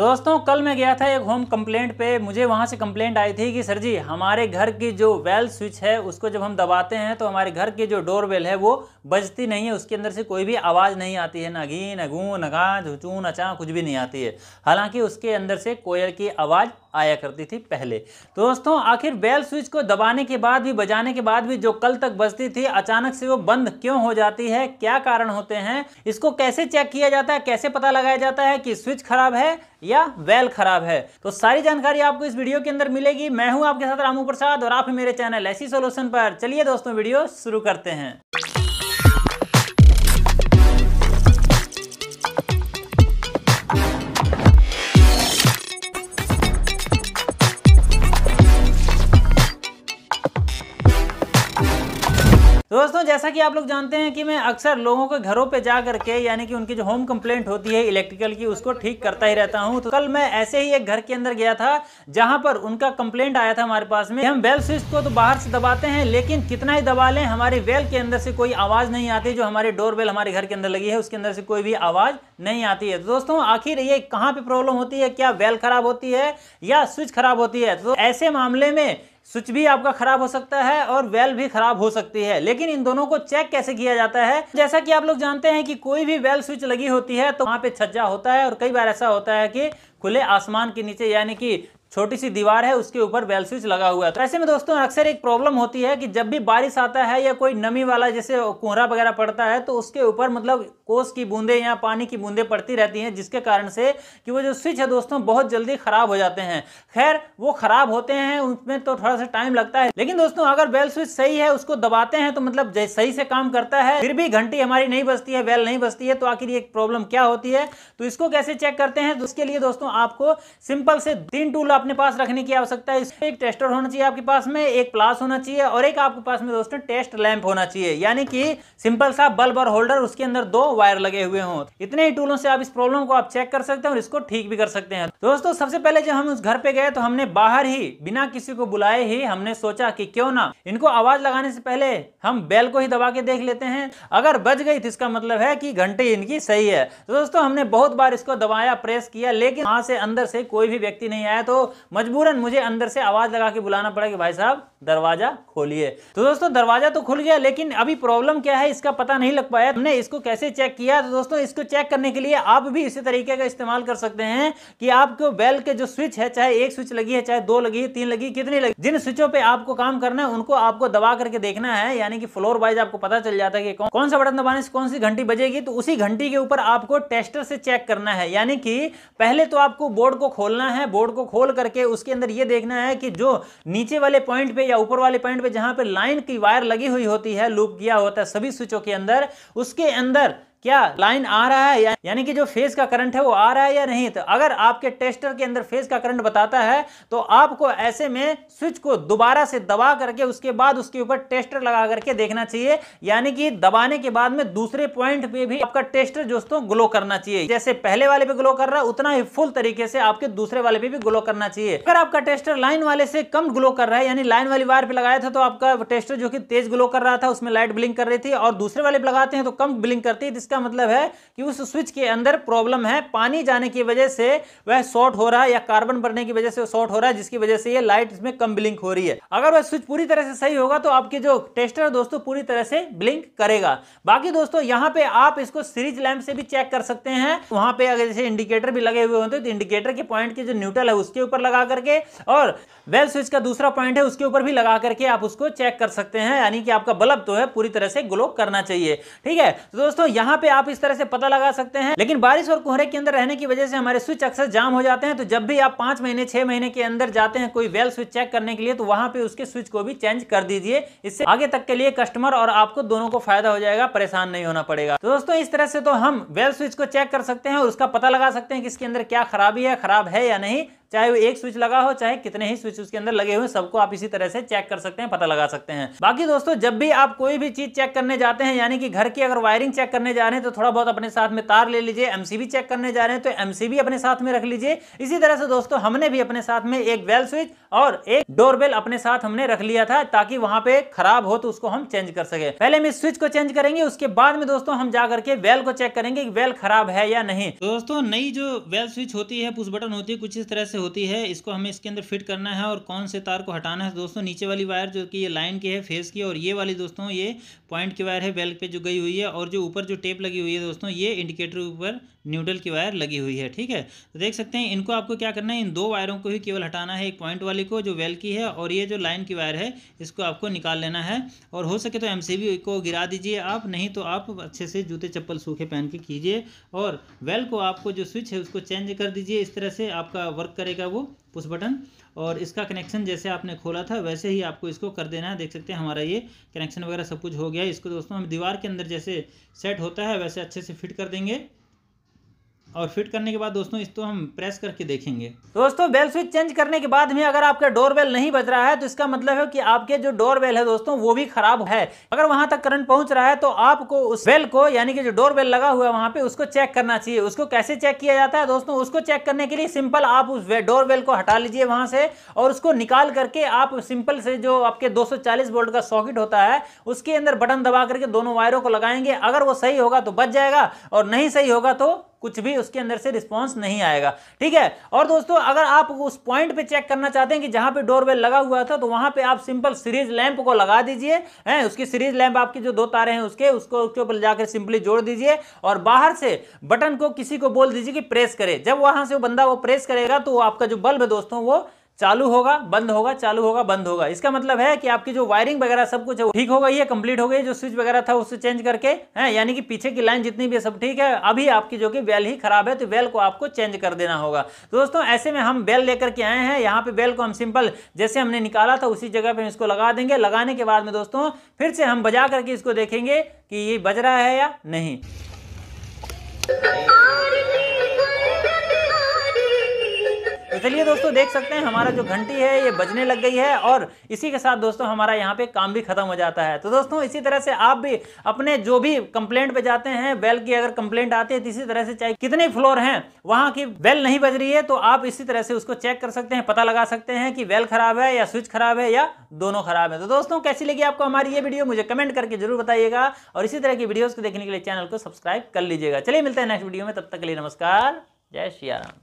तो दोस्तों कल मैं गया था एक होम कंप्लेंट पे मुझे वहाँ से कंप्लेंट आई थी कि सर जी हमारे घर की जो वेल स्विच है उसको जब हम दबाते हैं तो हमारे घर की जो डोर वेल है वो बजती नहीं है उसके अंदर से कोई भी आवाज़ नहीं आती है ना घी न गूँ न झुचू नचा कुछ भी नहीं आती है हालांकि उसके अंदर से कोयल की आवाज़ आया करती थी पहले तो दोस्तों आखिर बेल स्विच को दबाने के बाद भी बजाने के बाद भी जो कल तक बजती थी अचानक से वो बंद क्यों हो जाती है क्या कारण होते हैं इसको कैसे चेक किया जाता है कैसे पता लगाया जाता है कि स्विच खराब है या वेल खराब है तो सारी जानकारी आपको इस वीडियो के अंदर मिलेगी मैं हूं आपके साथ रामू प्रसाद और आप मेरे चैनल ऐसी सोल्यूशन पर चलिए दोस्तों वीडियो शुरू करते हैं दोस्तों जैसा कि आप लोग जानते हैं कि मैं अक्सर लोगों के घरों पे जा करके यानी कि उनकी जो होम कंप्लेंट होती है इलेक्ट्रिकल की उसको ठीक करता ही रहता हूं तो कल मैं ऐसे ही एक घर के अंदर गया था जहां पर उनका कंप्लेंट आया था हमारे पास में हम बेल स्विच को तो बाहर से दबाते हैं लेकिन कितना ही दबा लें हमारे बेल के अंदर से कोई आवाज़ नहीं आती जो हमारे डोर बेल हमारे घर के अंदर लगी है उसके अंदर से कोई भी आवाज़ नहीं आती है तो दोस्तों आखिर ये कहाँ पर प्रॉब्लम होती है क्या बेल खराब होती है या स्विच खराब होती है तो ऐसे मामले में स्विच भी आपका खराब हो सकता है और वेल भी खराब हो सकती है लेकिन इन दोनों को चेक कैसे किया जाता है जैसा कि आप लोग जानते हैं कि कोई भी वेल स्विच लगी होती है तो वहां पे छज्जा होता है और कई बार ऐसा होता है कि खुले आसमान के नीचे यानी कि छोटी सी दीवार है उसके ऊपर बेल स्विच लगा हुआ है तो ऐसे में दोस्तों अक्सर एक प्रॉब्लम होती है कि जब भी बारिश आता है या कोई नमी वाला जैसे कोहरा वगैरह पड़ता है तो उसके ऊपर मतलब कोस की बूंदे या पानी की बूंदे पड़ती रहती हैं जिसके कारण से कि वो जो स्विच है दोस्तों बहुत जल्दी खराब हो जाते हैं खैर वो खराब होते हैं उसमें तो थोड़ा सा टाइम लगता है लेकिन दोस्तों अगर बेल स्विच सही है उसको दबाते हैं तो मतलब सही से काम करता है फिर भी घंटी हमारी नहीं बचती है बेल नहीं बचती है तो आखिर ये प्रॉब्लम क्या होती है तो इसको कैसे चेक करते हैं तो उसके लिए दोस्तों आपको सिंपल से तीन टूल अपने पास रखने की आवश्यकता है एक टेस्टर होना चाहिए आपके पास में एक प्लास होना चाहिए और एक आपके पास में दोस्तों टेस्ट लैंप होना चाहिए यानी कि सिंपल सा बल्ब और होल्डर उसके अंदर दो वायर लगे हुए हों इतने ही टूलों से आप इस प्रॉब्लम को आप चेक कर सकते हैं और इसको ठीक भी कर सकते हैं दोस्तों सबसे पहले जब हम उस घर पे गए तो हमने बाहर ही बिना किसी को बुलाए ही हमने सोचा की क्यों ना इनको आवाज लगाने से पहले हम बेल को ही दबा के देख लेते हैं अगर बज गई तो इसका मतलब है कि घंटे इनकी सही है तो दोस्तों हमने बहुत बार इसको दबाया प्रेस किया लेकिन वहां से अंदर से कोई भी व्यक्ति नहीं आया तो मजबूरन मुझे अंदर से आवाज़ लगा के बुलाना पड़ा कि भाई साहब दरवाजा खोलिए तो दोस्तों दरवाजा तो खुल गया लेकिन अभी प्रॉब्लम क्या है इसका पता नहीं लग पाया हमने इसको कैसे चेक किया तो दोस्तों इसको चेक करने के लिए आप भी इसी तरीके का इस्तेमाल कर सकते हैं कि आपको बेल के जो स्विच है चाहे एक स्विच लगी है चाहे दो लगी है तीन लगी कितनी लगी जिन स्विचों पर आपको काम करना है उनको आपको दबा करके देखना है यानी कि फ्लोर वाइज आपको पता चल जाता है कि कौन सा बटन दबाने से कौन सी घंटी बजेगी तो उसी घंटी के ऊपर आपको टेस्टर से चेक करना है यानी कि पहले तो आपको बोर्ड को खोलना है बोर्ड को खोल करके उसके अंदर यह देखना है कि जो नीचे वाले पॉइंट पे या ऊपर वाले पॉइंट पे जहां पे लाइन की वायर लगी हुई होती है लूप किया होता है सभी स्विचों के अंदर उसके अंदर क्या लाइन आ रहा है या, यानी कि जो फेज का करंट है वो आ रहा है या नहीं तो अगर आपके टेस्टर के अंदर फेज का करंट बताता है तो आपको ऐसे में स्विच को दोबारा से दबा करके उसके बाद उसके ऊपर टेस्टर लगा करके देखना चाहिए यानी कि दबाने के बाद में दूसरे पॉइंट पे भी आपका टेस्टर दोस्तों ग्लो करना चाहिए जैसे पहले वाले पे ग्लो कर रहा है उतना ही फुल तरीके से आपके दूसरे वाले पे भी ग्लो करना चाहिए अगर आपका टेस्टर लाइन वाले से कम ग्लो कर रहा है यानी लाइन वाली वायर पे लगाया था तो आपका टेस्टर जो कि तेज ग्लो कर रहा था उसमें लाइट ब्लिंक कर रही थी और दूसरे वाले लगाते हैं तो कम ब्लिंक करती है इसका मतलब है कि उस स्विच के अंदर प्रॉब्लम है पानी जाने की वजह से वह शॉर्ट हो रहा है या कार्बन बढ़ने की वजह से शॉर्ट हो रहा है जिसकी वजह से ये लाइट इसमें कम ब्लिंक हो रही है अगर वह स्विच पूरी तरह से सही होगा तो आपके जो टेस्टर है दोस्तों पूरी तरह से ब्लिंक करेगा बाकी दोस्तों यहाँ पे आप इसको सीरीज लैम्प से भी चेक कर सकते हैं वहां पर अगर जैसे इंडिकेटर भी लगे हुए होते तो इंडिकेटर के पॉइंट के जो न्यूट्रल है उसके ऊपर लगा करके और वेल स्विच का दूसरा पॉइंट है उसके ऊपर भी लगा करके आप उसको चेक कर सकते हैं यानी कि आपका बल्ब तो है पूरी तरह से ग्लो करना चाहिए ठीक है तो दोस्तों यहां पे आप इस तरह से पता लगा सकते हैं लेकिन बारिश और कोहरे के अंदर रहने की वजह से हमारे स्विच अक्सर जाम हो जाते हैं तो जब भी आप पांच महीने छह महीने के अंदर जाते हैं कोई वेल स्विच चेक करने के लिए तो वहां पे उसके स्विच को भी चेंज कर दीजिए इससे आगे तक के लिए कस्टमर और आपको दोनों को फायदा हो जाएगा परेशान नहीं होना पड़ेगा तो दोस्तों इस तरह से तो हम वेल स्विच को चेक कर सकते हैं और उसका पता लगा सकते हैं कि इसके अंदर क्या खराबी है खराब है या नहीं चाहे वो एक स्विच लगा हो चाहे कितने ही स्विच उसके अंदर लगे हुए सबको आप इसी तरह से चेक कर सकते हैं पता लगा सकते हैं बाकी दोस्तों जब भी आप कोई भी चीज चेक करने जाते हैं यानी कि घर की अगर वायरिंग चेक करने जा रहे हैं तो थोड़ा बहुत अपने साथ में तार ले लीजिए एमसीबी चेक करने जा रहे हैं तो एमसीबी अपने साथ में रख लीजिए इसी तरह से दोस्तों हमने भी अपने साथ में एक वेल स्विच और एक डोरबेल अपने साथ हमने रख लिया था ताकि वहां पे खराब हो तो उसको हम चेंज कर सके पहले हम इस स्विच को चेंज करेंगे उसके बाद में दोस्तों हम जा करके वेल को चेक करेंगे वेल खराब है या नहीं दोस्तों नई जो वेल स्विच होती है पुश बटन होती है कुछ इस तरह से होती है इसको हमें इसके अंदर फिट करना है और कौन से तार को हटाना है दोस्तों नीचे वाली वायर जो कि ये लाइन की है फेस की और ये वाली दोस्तों ये पॉइंट की वायर है बेल्ट पे जो गई हुई है और जो ऊपर जो टेप लगी हुई है दोस्तों ये इंडिकेटर ऊपर न्यूडल की वायर लगी हुई है ठीक है तो देख सकते हैं इनको आपको क्या करना है इन दो वायरों को ही केवल हटाना है एक पॉइंट वाली को जो वेल की है और ये जो लाइन की वायर है इसको आपको निकाल लेना है और हो सके तो एम को गिरा दीजिए आप नहीं तो आप अच्छे से जूते चप्पल सूखे पहन के कीजिए और वेल को आपको जो स्विच है उसको चेंज कर दीजिए इस तरह से आपका वर्क करेगा करेगा वो पुश बटन और इसका कनेक्शन जैसे आपने खोला था वैसे ही आपको इसको कर देना है देख सकते हैं हमारा ये कनेक्शन वगैरह सब कुछ हो गया इसको दोस्तों हम दीवार के अंदर जैसे सेट होता है वैसे अच्छे से फिट कर देंगे और फिट करने के बाद दोस्तों इसको तो हम प्रेस करके देखेंगे दोस्तों बेल स्विच चेंज करने के बाद में अगर आपका डोर बेल नहीं बज रहा है तो इसका मतलब है कि आपके जो डोर बेल है दोस्तों वो भी खराब है अगर वहां तक करंट पहुंच रहा है तो आपको उस बेल को यानी कि जो डोर बेल लगा हुआ है वहां पे उसको चेक करना चाहिए उसको कैसे चेक किया जाता है दोस्तों उसको चेक करने के लिए सिंपल आप उस डोर बेल को हटा लीजिए वहां से और उसको निकाल करके आप सिंपल से जो आपके दो वोल्ट का सॉकेट होता है उसके अंदर बटन दबा करके दोनों वायरों को लगाएंगे अगर वो सही होगा तो बच जाएगा और नहीं सही होगा तो कुछ भी उसके अंदर से रिस्पॉन्स नहीं आएगा ठीक है और दोस्तों अगर आप उस पॉइंट पे चेक करना चाहते हैं कि जहां पे डोरबेल लगा हुआ था तो वहां पे आप सिंपल सीरीज लैंप को लगा दीजिए हैं उसकी सीरीज लैंप आपकी जो दो तारे हैं उसके उसको उसके ऊपर जाकर सिंपली जोड़ दीजिए और बाहर से बटन को किसी को बोल दीजिए कि प्रेस करे जब वहां से वो बंदा वो प्रेस करेगा तो आपका जो बल्ब है दोस्तों वो चालू होगा बंद होगा चालू होगा बंद होगा इसका मतलब है कि आपकी जो वायरिंग वगैरह सब कुछ ठीक हो गई है कंप्लीट हो गई जो स्विच वगैरह था उससे चेंज करके है यानी कि पीछे की लाइन जितनी भी है सब ठीक है अभी आपकी जो कि वेल ही खराब है तो वेल को आपको चेंज कर देना होगा दोस्तों ऐसे में हम बेल लेकर के आए हैं यहाँ पे बेल को हम सिंपल जैसे हमने निकाला था उसी जगह पर इसको लगा देंगे लगाने के बाद में दोस्तों फिर से हम बजा करके इसको देखेंगे कि ये बज रहा है या नहीं चलिए दोस्तों देख सकते हैं हमारा जो घंटी है ये बजने लग गई है और इसी के साथ दोस्तों हमारा यहाँ पे काम भी खत्म हो जाता है तो दोस्तों इसी तरह से आप भी अपने जो भी कंप्लेंट पे जाते हैं बेल की अगर कंप्लेंट आती है तो इसी तरह से चाहे कितने फ्लोर हैं वहाँ की बेल नहीं बज रही है तो आप इसी तरह से उसको चेक कर सकते हैं पता लगा सकते हैं कि बेल खराब है या स्विच खराब है या दोनों खराब है तो दोस्तों कैसी लगी आपको हमारी ये वीडियो मुझे कमेंट करके जरूर बताइएगा और इसी तरह की वीडियोज को देखने के लिए चैनल को सब्सक्राइब कर लीजिएगा चलिए मिलते हैं नेक्स्ट वीडियो में तब तक के लिए नमस्कार जय श्री राम